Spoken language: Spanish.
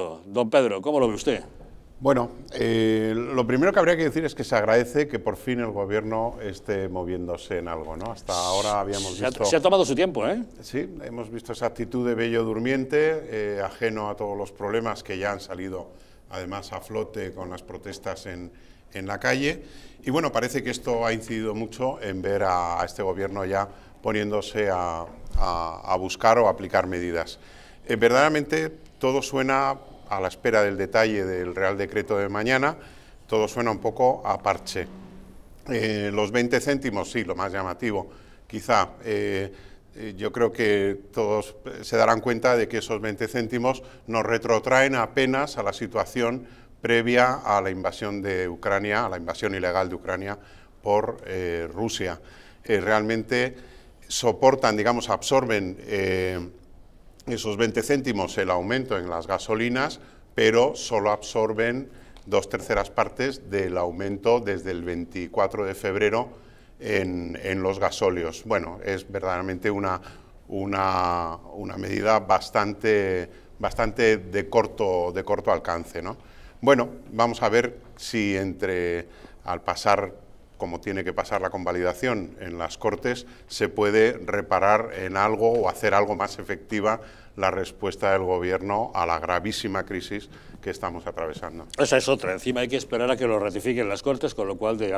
Don Pedro, ¿cómo lo ve usted? Bueno, eh, lo primero que habría que decir es que se agradece que por fin el gobierno esté moviéndose en algo, ¿no? Hasta ahora habíamos visto... Se ha tomado su tiempo, ¿eh? Sí, hemos visto esa actitud de bello durmiente, eh, ajeno a todos los problemas que ya han salido, además, a flote con las protestas en, la calle. Y bueno, parece que esto ha incidido mucho en ver a, este gobierno ya poniéndose a, buscar o aplicar medidas. Eh, verdaderamente todo suena a la espera del detalle del Real Decreto de mañana, todo suena un poco a parche. Eh, los 20 céntimos, sí, lo más llamativo, quizá. Eh, eh, yo creo que todos se darán cuenta de que esos 20 céntimos nos retrotraen apenas a la situación previa a la invasión de Ucrania, a la invasión ilegal de Ucrania por Rusia. realmente soportan, digamos, absorben esos 20 céntimos el aumento en las gasolinas, pero solo absorben dos terceras partes del aumento desde el 24 de febrero en, los gasóleos. Bueno, es verdaderamente una, una, medida bastante, bastante de, corto, de corto alcance. ¿no? Bueno, vamos a ver si entre al pasar como tiene que pasar la convalidación en las Cortes, se puede reparar en algo o hacer algo más efectiva la respuesta del Gobierno a la gravísima crisis que estamos atravesando. Esa es otra. Encima hay que esperar a que lo ratifiquen las Cortes, con lo cual de